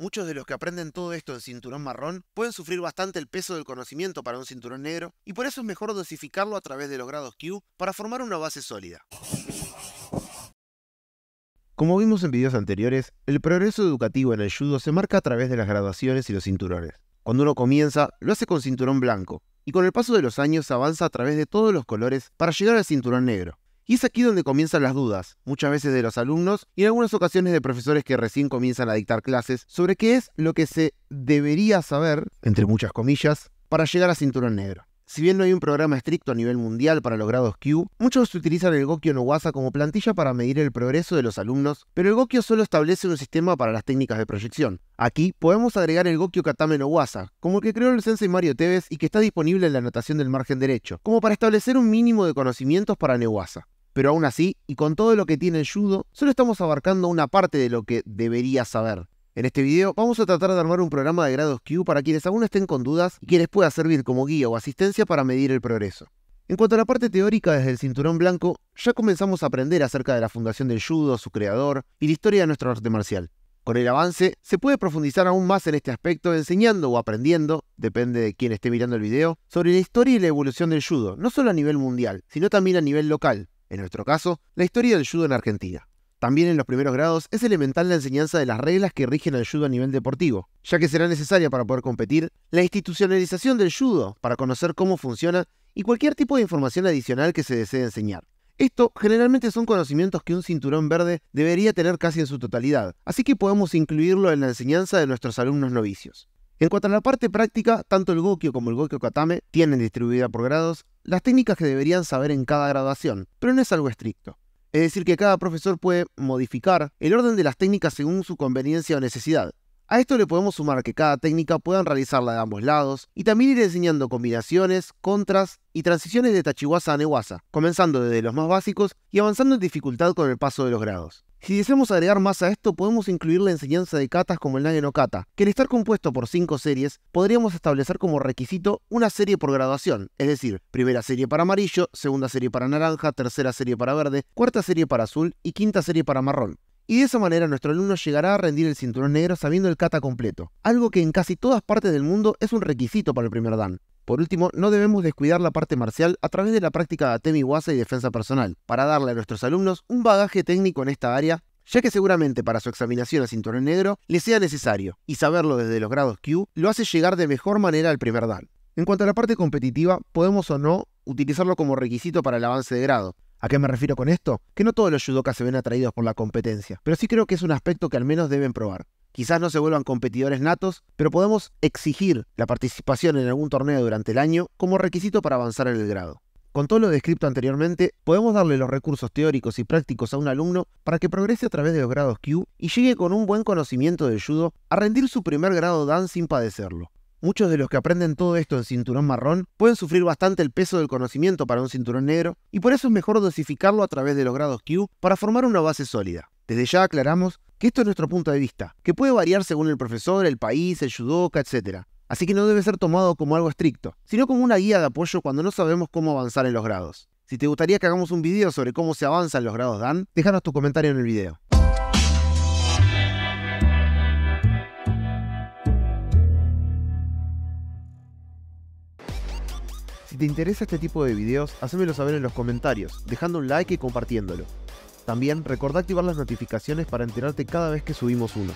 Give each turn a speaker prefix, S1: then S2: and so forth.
S1: Muchos de los que aprenden todo esto en cinturón marrón pueden sufrir bastante el peso del conocimiento para un cinturón negro y por eso es mejor dosificarlo a través de los grados Q para formar una base sólida. Como vimos en videos anteriores, el progreso educativo en el judo se marca a través de las graduaciones y los cinturones. Cuando uno comienza, lo hace con cinturón blanco, y con el paso de los años avanza a través de todos los colores para llegar al cinturón negro. Y es aquí donde comienzan las dudas, muchas veces de los alumnos y en algunas ocasiones de profesores que recién comienzan a dictar clases, sobre qué es lo que se debería saber, entre muchas comillas, para llegar a cinturón negro. Si bien no hay un programa estricto a nivel mundial para los grados Q, muchos utilizan el Gokyo Waza como plantilla para medir el progreso de los alumnos, pero el Gokyo solo establece un sistema para las técnicas de proyección. Aquí podemos agregar el Gokyo Katame Waza, como el que creó el sensei Mario Tevez y que está disponible en la anotación del margen derecho, como para establecer un mínimo de conocimientos para Newasa. Pero aún así, y con todo lo que tiene el judo, solo estamos abarcando una parte de lo que debería saber. En este video vamos a tratar de armar un programa de grados Q para quienes aún estén con dudas y quienes pueda servir como guía o asistencia para medir el progreso. En cuanto a la parte teórica desde el cinturón blanco, ya comenzamos a aprender acerca de la fundación del judo, su creador y la historia de nuestro arte marcial. Con el avance, se puede profundizar aún más en este aspecto enseñando o aprendiendo, depende de quien esté mirando el video, sobre la historia y la evolución del judo, no solo a nivel mundial, sino también a nivel local, en nuestro caso, la historia del judo en Argentina. También en los primeros grados es elemental la enseñanza de las reglas que rigen al judo a nivel deportivo, ya que será necesaria para poder competir la institucionalización del judo para conocer cómo funciona y cualquier tipo de información adicional que se desee enseñar. Esto generalmente son conocimientos que un cinturón verde debería tener casi en su totalidad, así que podemos incluirlo en la enseñanza de nuestros alumnos novicios. En cuanto a la parte práctica, tanto el Gokyo como el Gokyo Katame tienen distribuida por grados las técnicas que deberían saber en cada graduación, pero no es algo estricto. Es decir, que cada profesor puede modificar el orden de las técnicas según su conveniencia o necesidad. A esto le podemos sumar que cada técnica puedan realizarla de ambos lados y también ir enseñando combinaciones, contras y transiciones de tachiwaza a Newasa, comenzando desde los más básicos y avanzando en dificultad con el paso de los grados. Si deseamos agregar más a esto, podemos incluir la enseñanza de katas como el Nage no Kata, que al estar compuesto por 5 series, podríamos establecer como requisito una serie por graduación, es decir, primera serie para amarillo, segunda serie para naranja, tercera serie para verde, cuarta serie para azul y quinta serie para marrón. Y de esa manera nuestro alumno llegará a rendir el cinturón negro sabiendo el kata completo, algo que en casi todas partes del mundo es un requisito para el primer dan. Por último, no debemos descuidar la parte marcial a través de la práctica de temiwaza y defensa personal, para darle a nuestros alumnos un bagaje técnico en esta área ya que seguramente para su examinación a cinturón negro le sea necesario, y saberlo desde los grados Q lo hace llegar de mejor manera al primer dan. En cuanto a la parte competitiva, podemos o no utilizarlo como requisito para el avance de grado. ¿A qué me refiero con esto? Que no todos los judokas se ven atraídos por la competencia, pero sí creo que es un aspecto que al menos deben probar. Quizás no se vuelvan competidores natos, pero podemos exigir la participación en algún torneo durante el año como requisito para avanzar en el grado. Con todo lo descrito anteriormente, podemos darle los recursos teóricos y prácticos a un alumno para que progrese a través de los grados Q y llegue con un buen conocimiento de judo a rendir su primer grado Dan sin padecerlo. Muchos de los que aprenden todo esto en cinturón marrón pueden sufrir bastante el peso del conocimiento para un cinturón negro y por eso es mejor dosificarlo a través de los grados Q para formar una base sólida. Desde ya aclaramos que esto es nuestro punto de vista, que puede variar según el profesor, el país, el judoka, etc. Así que no debe ser tomado como algo estricto, sino como una guía de apoyo cuando no sabemos cómo avanzar en los grados. Si te gustaría que hagamos un video sobre cómo se avanza en los grados Dan, déjanos tu comentario en el video. Si te interesa este tipo de videos, hacémelo saber en los comentarios, dejando un like y compartiéndolo. También recuerda activar las notificaciones para enterarte cada vez que subimos uno.